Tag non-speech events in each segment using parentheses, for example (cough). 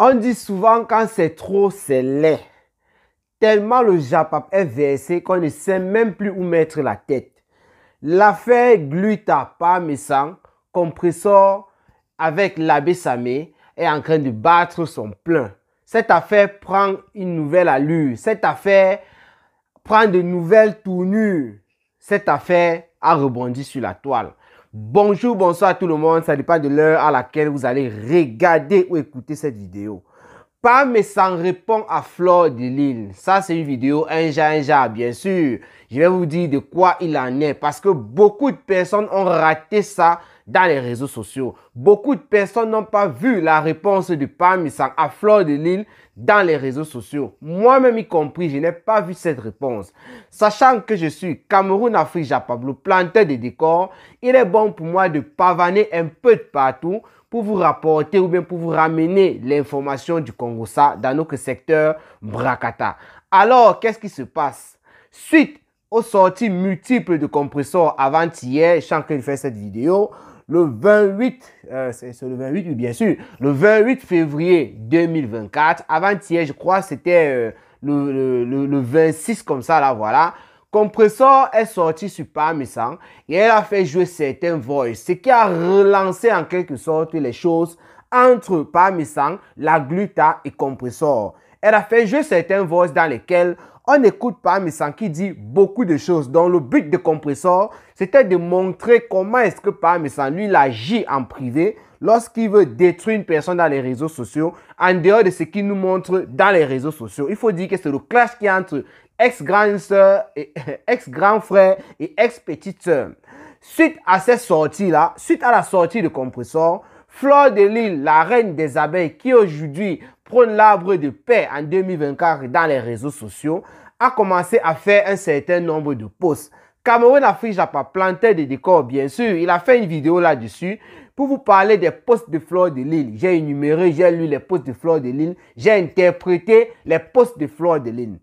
On dit souvent quand c'est trop, c'est laid. Tellement le japap est versé qu'on ne sait même plus où mettre la tête. L'affaire Gluta sans compresseur avec l'abbé Samé, est en train de battre son plein. Cette affaire prend une nouvelle allure. Cette affaire prend de nouvelles tournures. Cette affaire a rebondi sur la toile. Bonjour, bonsoir tout le monde. Ça dépend de l'heure à laquelle vous allez regarder ou écouter cette vidéo. Pas mais sans répond à Flore de Lille. Ça, c'est une vidéo un, un bien sûr. Je vais vous dire de quoi il en est parce que beaucoup de personnes ont raté ça dans les réseaux sociaux. Beaucoup de personnes n'ont pas vu la réponse du Pamissang à Fleur de Lille dans les réseaux sociaux. Moi-même y compris, je n'ai pas vu cette réponse. Sachant que je suis Cameroun Afrique Japablo, planteur de décors, il est bon pour moi de pavaner un peu de partout pour vous rapporter ou bien pour vous ramener l'information du congo ça dans notre secteur Bracata. Alors, qu'est-ce qui se passe Suite aux sorties multiples de compresseurs avant-hier, je que fait cette vidéo, le 28, euh, c'est le 28, oui, bien sûr, le 28 février 2024, avant-hier, je crois, c'était euh, le, 26 comme ça, là, voilà. Compressor est sorti sur Parmesan et elle a fait jouer certains voices, ce qui a relancé en quelque sorte les choses entre Parmesan, la gluta et Compressor. Elle a fait jouer certains voices dans lesquels on écoute Parmesan qui dit beaucoup de choses. Dans le but de Compressor, c'était de montrer comment est-ce que Parmesan, lui, il agit en privé lorsqu'il veut détruire une personne dans les réseaux sociaux, en dehors de ce qu'il nous montre dans les réseaux sociaux. Il faut dire que c'est le clash qui entre ex-grand sœur, (laughs) ex-grand frère et ex-petite sœur. Suite à cette sortie-là, suite à la sortie de Compressor, Fleur de Lille, la reine des abeilles, qui aujourd'hui prône l'arbre de paix en 2024 dans les réseaux sociaux, a commencé à faire un certain nombre de posts. Cameroun Afrique pas planté des décors, bien sûr. Il a fait une vidéo là-dessus pour vous parler des posts de Fleur de Lille. J'ai énuméré, j'ai lu les posts de Fleur de Lille, j'ai interprété les posts de Fleur de Lille.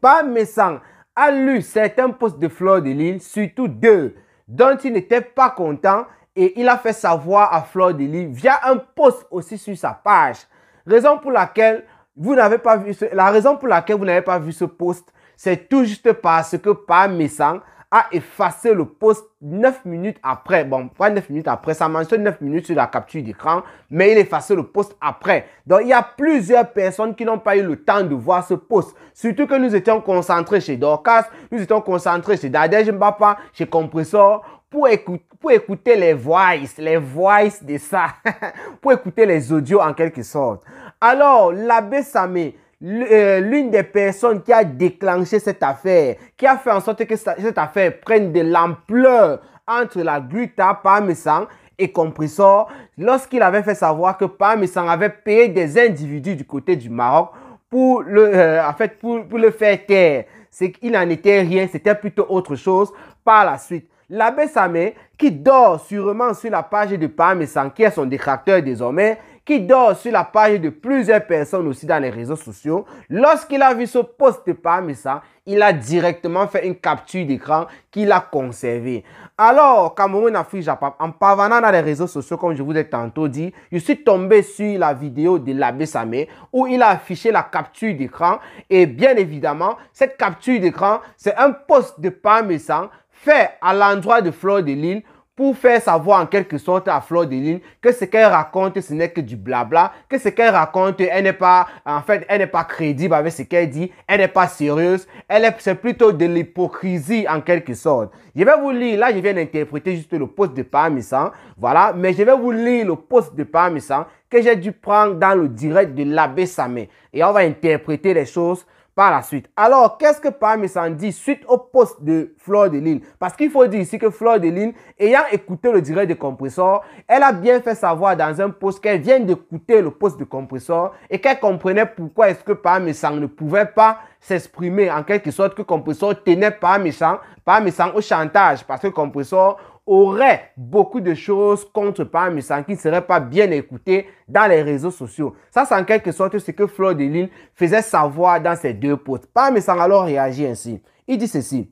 Pam Messang a lu certains posts de Fleur de Lille, surtout deux, dont il n'était pas content et il a fait savoir à flor de via un post aussi sur sa page. Raison pour laquelle vous n'avez pas vu ce, la raison pour laquelle vous n'avez pas vu ce post, c'est tout juste parce que par Messang a effacé le post 9 minutes après. Bon, pas 9 minutes après, ça mentionne 9 minutes sur la capture d'écran, mais il effacé le post après. Donc, il y a plusieurs personnes qui n'ont pas eu le temps de voir ce post. Surtout que nous étions concentrés chez Dorcas, nous étions concentrés chez Dadej pas chez Compressor, pour écouter, pour écouter les voices, les voices de ça, (laughs) pour écouter les audios en quelque sorte. Alors, l'abbé Samé, euh, l'une des personnes qui a déclenché cette affaire, qui a fait en sorte que cette affaire prenne de l'ampleur entre la Gruta Parmesan et Compressor, lorsqu'il avait fait savoir que Parmesan avait payé des individus du côté du Maroc pour le, euh, pour, le faire taire. C'est qu'il n'en était rien, c'était plutôt autre chose par la suite. L'abbé Samé, qui dort sûrement sur la page de Parmesan, qui est son détracteur désormais, qui dort sur la page de plusieurs personnes aussi dans les réseaux sociaux. Lorsqu'il a vu ce post de parmesan, il a directement fait une capture d'écran qu'il a conservée. Alors, Cameroun Afrique en parvenant dans les réseaux sociaux, comme je vous ai tantôt dit, je suis tombé sur la vidéo de l'abbé Samé où il a affiché la capture d'écran. Et bien évidemment, cette capture d'écran, c'est un post de Parmesan fait à l'endroit de Fleur de Lille pour faire savoir en quelque sorte à Flor de Lune que ce qu'elle raconte, ce n'est que du blabla, que ce qu'elle raconte, elle n'est pas, en fait, elle n'est pas crédible avec ce qu'elle dit, elle n'est pas sérieuse, elle est, c'est plutôt de l'hypocrisie en quelque sorte. Je vais vous lire, là, je viens d'interpréter juste le poste de Parmesan, voilà, mais je vais vous lire le poste de Parmesan que j'ai dû prendre dans le direct de l'abbé Samé. Et on va interpréter les choses par la suite. Alors, qu'est-ce que Parmesan dit suite au poste de Fleur de Lille Parce qu'il faut dire ici que Flore de Lille, ayant écouté le direct de compresseur, elle a bien fait savoir dans un poste qu'elle vient d'écouter le poste de compresseur et qu'elle comprenait pourquoi est-ce que Parmesan ne pouvait pas s'exprimer en quelque sorte que compresseur tenait Parmesan, Parmesan au chantage parce que compresseur aurait beaucoup de choses contre Pam qui ne serait pas bien écouté dans les réseaux sociaux. Ça, c'est en quelque sorte ce que Flore de Lille faisait savoir dans ses deux potes. Pam alors réagit ainsi. Il dit ceci.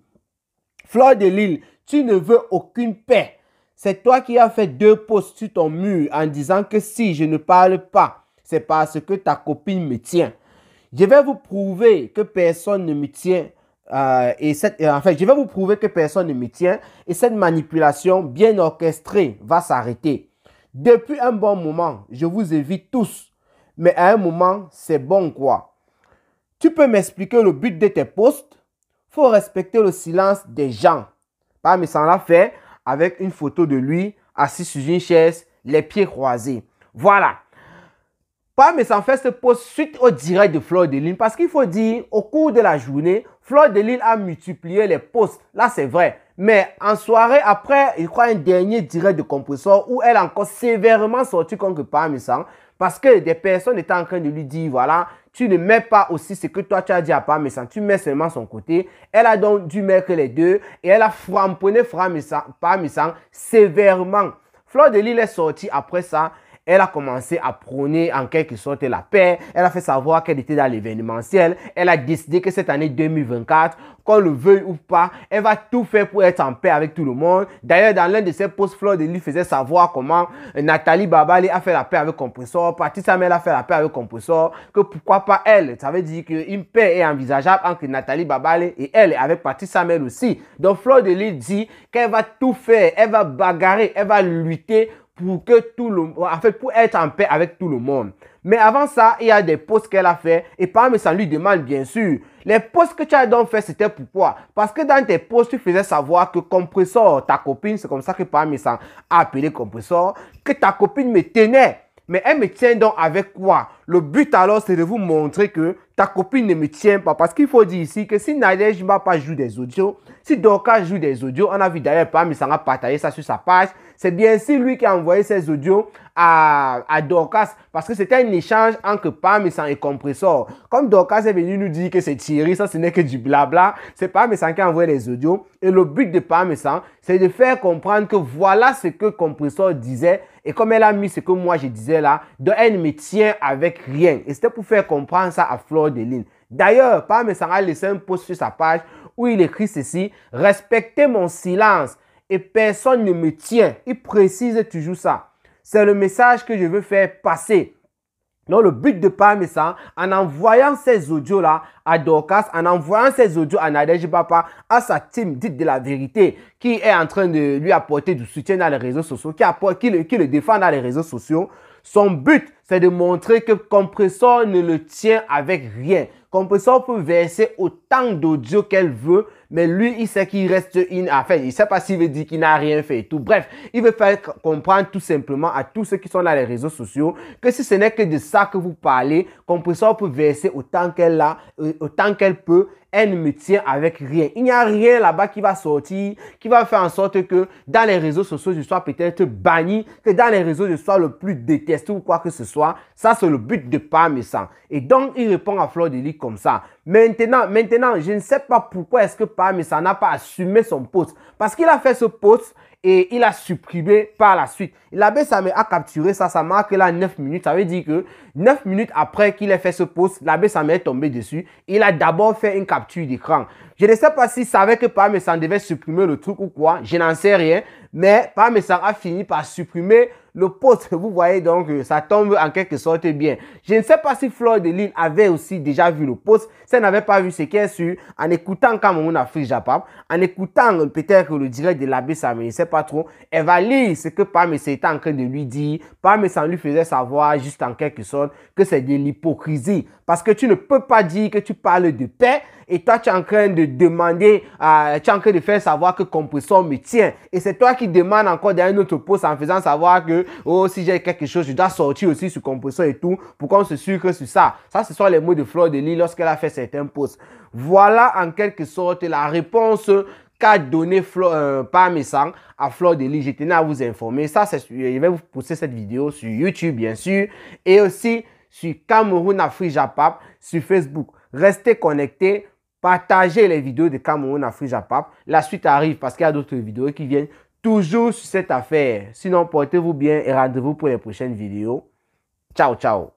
Flore de Lille, tu ne veux aucune paix. C'est toi qui as fait deux posts sur ton mur en disant que si je ne parle pas, c'est parce que ta copine me tient. Je vais vous prouver que personne ne me tient. Euh, et euh, en fait, je vais vous prouver que personne ne me tient et cette manipulation bien orchestrée va s'arrêter. Depuis un bon moment, je vous évite tous, mais à un moment, c'est bon quoi. Tu peux m'expliquer le but de tes posts Faut respecter le silence des gens. Mais ça l'a fait avec une photo de lui assis sur une chaise, les pieds croisés. Voilà, Parmesan fait ce poste suite au direct de Fleur de Lille parce qu'il faut dire, au cours de la journée, Fleur de Lille a multiplié les postes. Là, c'est vrai. Mais en soirée, après, il croit un dernier direct de compresseur où elle a encore sévèrement sorti contre Parmesan parce que des personnes étaient en train de lui dire, voilà, tu ne mets pas aussi ce que toi tu as dit à Parmesan, tu mets seulement son côté. Elle a donc dû mettre les deux et elle a framponné Parmesan sévèrement. Fleur de Lille est sortie après ça elle a commencé à prôner en quelque sorte la paix. Elle a fait savoir qu'elle était dans l'événementiel. Elle a décidé que cette année 2024, qu'on le veuille ou pas, elle va tout faire pour être en paix avec tout le monde. D'ailleurs, dans l'un de ses posts, Flore de lui faisait savoir comment Nathalie Babali a fait la paix avec Compressor, Patrice Samel a fait la paix avec Compressor, que pourquoi pas elle. Ça veut dire qu'une paix est envisageable entre Nathalie Babali et elle, avec Patrice Samel aussi. Donc flor de lui dit qu'elle va tout faire, elle va bagarrer, elle va lutter pour que tout le en fait pour être en paix avec tout le monde. Mais avant ça, il y a des posts qu'elle a fait et parmi ça lui demande bien sûr. Les posts que tu as donc fait, c'était pourquoi Parce que dans tes posts, tu faisais savoir que compressor, ta copine, c'est comme ça que parmi ça a appelé compressor, que ta copine me tenait. Mais elle me tient donc avec quoi Le but alors, c'est de vous montrer que ta copine ne me tient pas. Parce qu'il faut dire ici que si Nadège m'a pas joué des audios, si Dorka joue des audios, on a vu d'ailleurs parmi ça a partagé ça sur sa page, c'est bien si lui qui a envoyé ses audios à, Dorcas, parce que c'était un échange entre Parmesan et Compressor. Comme Dorcas est venu nous dire que c'est Thierry, ça ce n'est que du blabla, c'est Parmesan qui a envoyé les audios. Et le but de Parmesan, c'est de faire comprendre que voilà ce que Compressor disait, et comme elle a mis ce que moi je disais là, donc elle ne me tient avec rien. Et c'était pour faire comprendre ça à Flore de Ligne. D'ailleurs, Parmesan a laissé un post sur sa page où il écrit ceci, respectez mon silence, et personne ne me tient. Il précise toujours ça. C'est le message que je veux faire passer. Donc, le but de ça, en envoyant ces audios-là à Dorcas, en envoyant ces audios à Nadej Papa, à sa team dite de la vérité, qui est en train de lui apporter du soutien dans les réseaux sociaux, qui, apporte, qui le défend dans les réseaux sociaux, son but, c'est de montrer que Compressor ne le tient avec rien. Compressor peut verser autant d'audio qu'elle veut, mais lui, il sait qu'il reste une Enfin, il sait pas s'il veut dire qu'il n'a rien fait et tout. Bref, il veut faire comprendre tout simplement à tous ceux qui sont dans les réseaux sociaux que si ce n'est que de ça que vous parlez, Compressor peut verser autant qu'elle a, euh, autant qu'elle peut elle ne me tient avec rien. Il n'y a rien là-bas qui va sortir, qui va faire en sorte que dans les réseaux sociaux, je sois peut-être banni, que dans les réseaux, je sois le plus détesté ou quoi que ce soit. Ça, c'est le but de Parmesan. Et donc, il répond à Flor de comme ça. Maintenant, maintenant, je ne sais pas pourquoi est-ce que Parmesan n'a pas assumé son poste. Parce qu'il a fait ce poste, et il a supprimé par la suite. L'abbé Samé a capturé ça, ça marque là 9 minutes. Ça veut dire que 9 minutes après qu'il ait fait ce post, l'abbé Samet est tombé dessus. Il a d'abord fait une capture d'écran. Je ne sais pas s'il savait que Parmesan devait supprimer le truc ou quoi. Je n'en sais rien. Mais Parmesan a fini par supprimer le poste, vous voyez donc, euh, ça tombe en quelque sorte bien. Je ne sais pas si Floyd de Lille avait aussi déjà vu le poste. Si elle n'avait pas vu, ce qu'elle a su, en écoutant Cameroun Afrique japan en écoutant euh, peut-être le direct de l'abbé Samuel, je ne sais pas trop, elle va lire ce que Pam était en train de lui dire. Pam ça lui faisait savoir, juste en quelque sorte, que c'est de l'hypocrisie. Parce que tu ne peux pas dire que tu parles de paix et toi, tu es en train de demander, euh, tu es en train de faire savoir que compressor me tient. Et c'est toi qui demande encore d'un autre poste en faisant savoir que, oh, si j'ai quelque chose, je dois sortir aussi sur compressor et tout, pour qu'on se sucre sur ça. Ça, ce sont les mots de Flor de Lille lorsqu'elle a fait certains posts. Voilà en quelque sorte la réponse qu'a donnée Flore euh, à Flor de Lille. Je tenais à vous informer. Ça, c'est, je vais vous poster cette vidéo sur YouTube, bien sûr. Et aussi, sur Cameroun Afrique Japap, sur Facebook. Restez connectés. Partagez les vidéos de Cameroun à Pape. La suite arrive parce qu'il y a d'autres vidéos qui viennent toujours sur cette affaire. Sinon, portez-vous bien et rendez-vous pour les prochaines vidéos. Ciao, ciao.